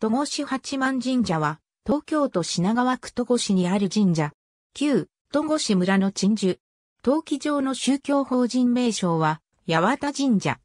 戸越八幡神社は、東京都品川区戸越にある神社。旧、戸越村の鎮守。陶器上の宗教法人名称は、八幡神社。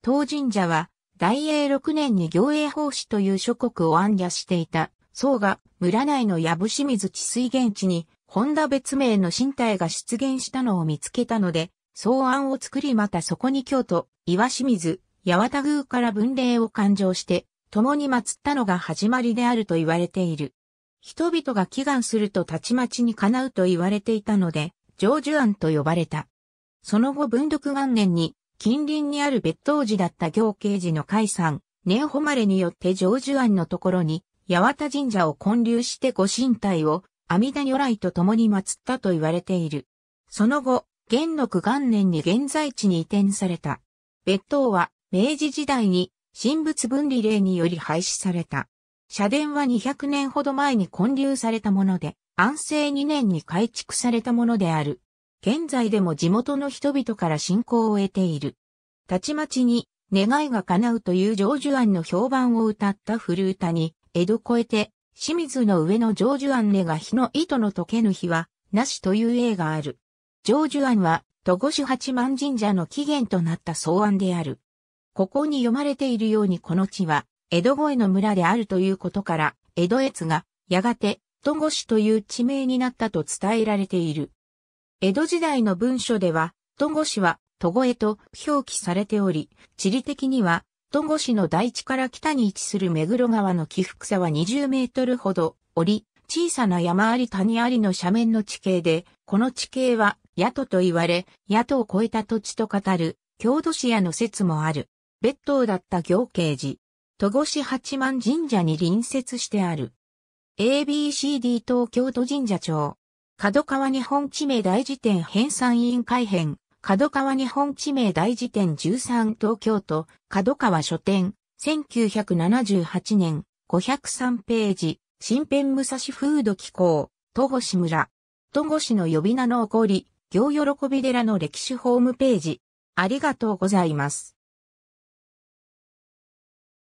当神社は、大英六年に行営奉仕という諸国を暗夜していた、僧が村内の部清水治水源地に、本田別名の身体が出現したのを見つけたので、草案を作りまたそこに京都、岩清水、八幡宮から文礼を勘定して、共に祀ったのが始まりであると言われている。人々が祈願するとたちまちに叶うと言われていたので、成就案と呼ばれた。その後文禄元年に、近隣にある別当寺だった行慶寺の解散、年誉れによって成就案のところに、八幡神社を建立してご神体を、阿弥陀如来と共に祀ったと言われている。その後、元禄元年に現在地に移転された。別当は、明治時代に神仏分離令により廃止された。社殿は200年ほど前に建立されたもので、安政2年に改築されたものである。現在でも地元の人々から信仰を得ている。たちまちに願いが叶うという成就案の評判を歌った古歌に、江戸越えて、清水の上の成就案根が火の糸の溶けぬ日は、なしという絵がある。成就案は、戸越八幡神社の起源となった草案である。ここに読まれているようにこの地は、江戸越の村であるということから、江戸越が、やがて、戸越という地名になったと伝えられている。江戸時代の文書では、戸越は、戸越と表記されており、地理的には、戸越の大地から北に位置する目黒川の起伏差は20メートルほど、折り、小さな山あり谷ありの斜面の地形で、この地形は、野都と言われ、野都を超えた土地と語る、郷土史屋の説もある。別当だった行刑寺、戸越八幡神社に隣接してある。ABCD 東京都神社町。角川日本地名大辞典編纂委員会編。角川日本地名大辞典13東京都角川書店。1978年503ページ。新編武蔵風土機構。戸越村。戸越の呼び名の起こり、行喜び寺の歴史ホームページ。ありがとうございます。